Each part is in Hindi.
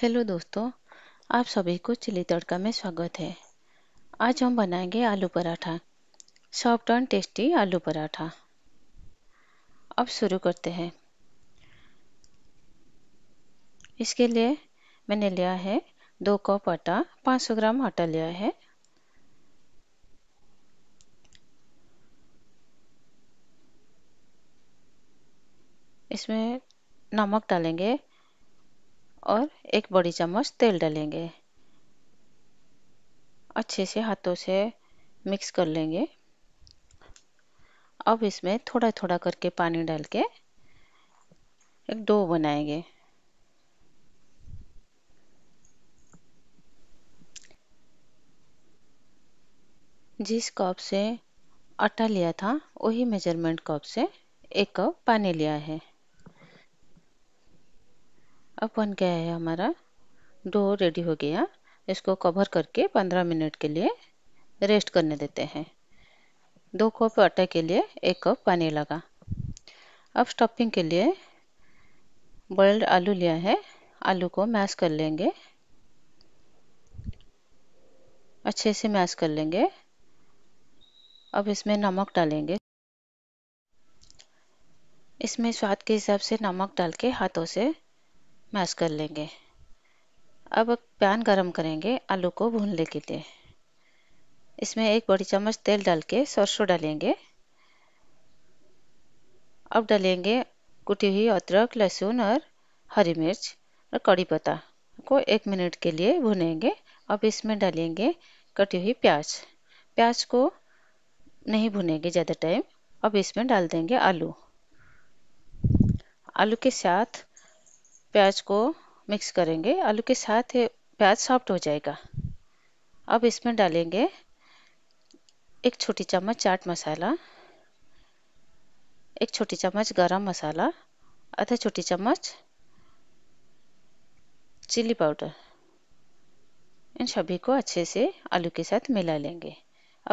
हेलो दोस्तों आप सभी को चिली तड़का में स्वागत है आज हम बनाएंगे आलू पराठा सॉफ्ट एंड टेस्टी आलू पराठा अब शुरू करते हैं इसके लिए मैंने लिया है दो कप आटा 500 ग्राम आटा लिया है इसमें नमक डालेंगे और एक बड़ी चम्मच तेल डालेंगे अच्छे से हाथों से मिक्स कर लेंगे अब इसमें थोड़ा थोड़ा करके पानी डाल के एक डो बनाएंगे जिस कप से आटा लिया था वही मेजरमेंट कप से एक कप पानी लिया है अब बन गया है हमारा डो रेडी हो गया इसको कवर करके 15 मिनट के लिए रेस्ट करने देते हैं दो कप आटे के लिए एक कप पानी लगा अब स्टफिंग के लिए बॉयल्ड आलू लिया है आलू को मैश कर लेंगे अच्छे से मैश कर लेंगे अब इसमें नमक डालेंगे इसमें स्वाद के हिसाब से नमक डाल के हाथों से मैश कर लेंगे अब पैन गरम करेंगे आलू को भूनने के लिए इसमें एक बड़ी चम्मच तेल डाल के सरसों डालेंगे अब डालेंगे कुटी हुई अदरक लहसुन और हरी मिर्च और कड़ी पत्ता को एक मिनट के लिए भुनेंगे अब इसमें डालेंगे कटी हुई प्याज प्याज को नहीं भुनेंगे ज़्यादा टाइम अब इसमें डाल देंगे आलू आलू के साथ प्याज को मिक्स करेंगे आलू के साथ प्याज सॉफ्ट हो जाएगा अब इसमें डालेंगे एक छोटी चम्मच चाट मसाला एक छोटी चम्मच गरम मसाला आधा छोटी चम्मच चिली पाउडर इन सभी को अच्छे से आलू के साथ मिला लेंगे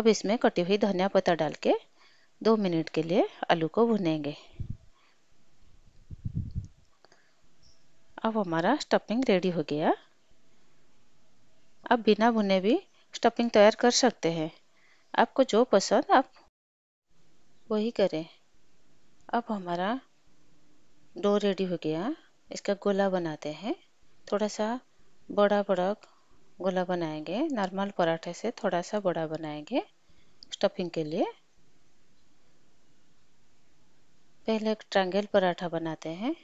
अब इसमें कटी हुई धनिया पत्ता डाल के दो मिनट के लिए आलू को भुनेंगे अब हमारा स्टफिंग रेडी हो गया आप बिना भुने भी स्टफिंग तैयार कर सकते हैं आपको जो पसंद आप वही करें अब हमारा डो रेडी हो गया इसका गोला बनाते हैं थोड़ा सा बड़ा बड़ा गोला बनाएंगे नॉर्मल पराठे से थोड़ा सा बड़ा बनाएंगे स्टफिंग के लिए पहले एक ट्रायंगल पराठा बनाते हैं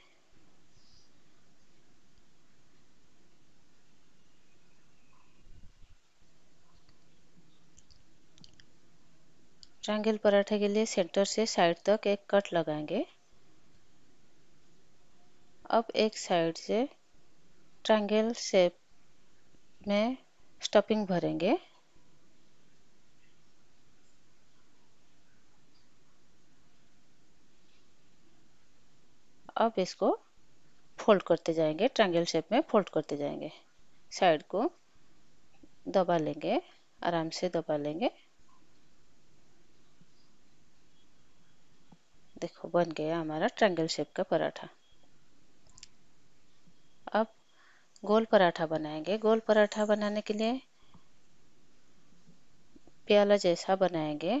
ट्रायंगल पराठे के लिए सेंटर से साइड तक एक कट लगाएंगे अब एक साइड से ट्रायंगल शेप में स्टफिंग भरेंगे अब इसको फोल्ड करते जाएंगे ट्रायंगल शेप में फोल्ड करते जाएंगे साइड को दबा लेंगे आराम से दबा लेंगे देखो बन गया हमारा ट्रैंगल शेप का पराठा अब गोल पराठा बनाएंगे गोल पराठा बनाने के लिए प्याला जैसा बनाएंगे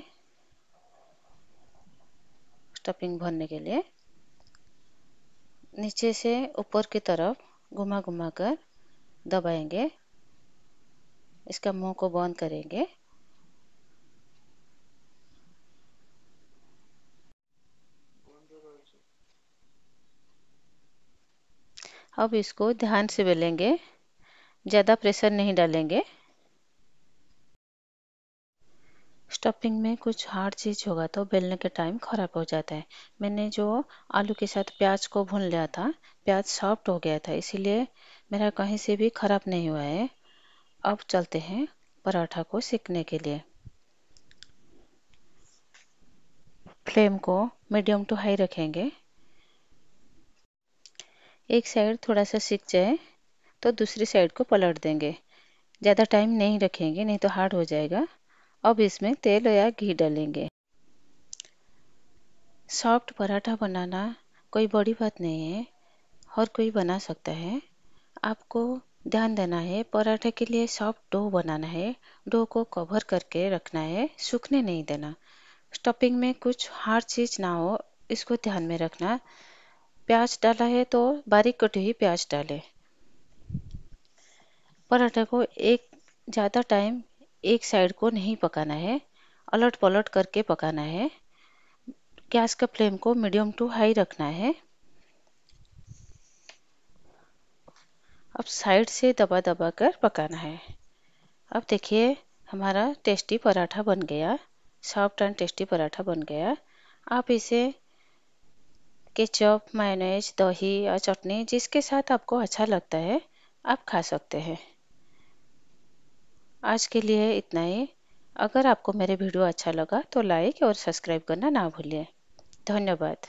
स्टफिंग भरने के लिए नीचे से ऊपर की तरफ घुमा घुमा कर दबाएंगे इसका मुंह को बंद करेंगे अब इसको ध्यान से बेलेंगे ज़्यादा प्रेशर नहीं डालेंगे स्टफिंग में कुछ हार्ड चीज़ होगा तो बेलने के टाइम ख़राब हो जाता है मैंने जो आलू के साथ प्याज को भून लिया था प्याज सॉफ्ट हो गया था इसीलिए मेरा कहीं से भी ख़राब नहीं हुआ है अब चलते हैं पराठा को सीखने के लिए फ्लेम को मीडियम टू हाई रखेंगे एक साइड थोड़ा सा सीख जाए तो दूसरी साइड को पलट देंगे ज़्यादा टाइम नहीं रखेंगे नहीं तो हार्ड हो जाएगा अब इसमें तेल या घी डालेंगे सॉफ्ट पराठा बनाना कोई बड़ी बात नहीं है हर कोई बना सकता है आपको ध्यान देना है पराठे के लिए सॉफ्ट डो बनाना है डो को कवर करके रखना है सूखने नहीं देना स्टफिंग में कुछ हार्ड चीज़ ना हो इसको ध्यान में रखना प्याज डाला है तो बारीक कटी हुई प्याज डालें पराठे को एक ज़्यादा टाइम एक साइड को नहीं पकाना है अलट पलट करके पकाना है गैस का फ्लेम को मीडियम टू हाई रखना है अब साइड से दबा दबा कर पकाना है अब देखिए हमारा टेस्टी पराठा बन गया सॉफ्ट एंड टेस्टी पराठा बन गया आप इसे केचप मायोनेज दही या चटनी जिसके साथ आपको अच्छा लगता है आप खा सकते हैं आज के लिए इतना ही अगर आपको मेरे वीडियो अच्छा लगा तो लाइक और सब्सक्राइब करना ना भूलिए धन्यवाद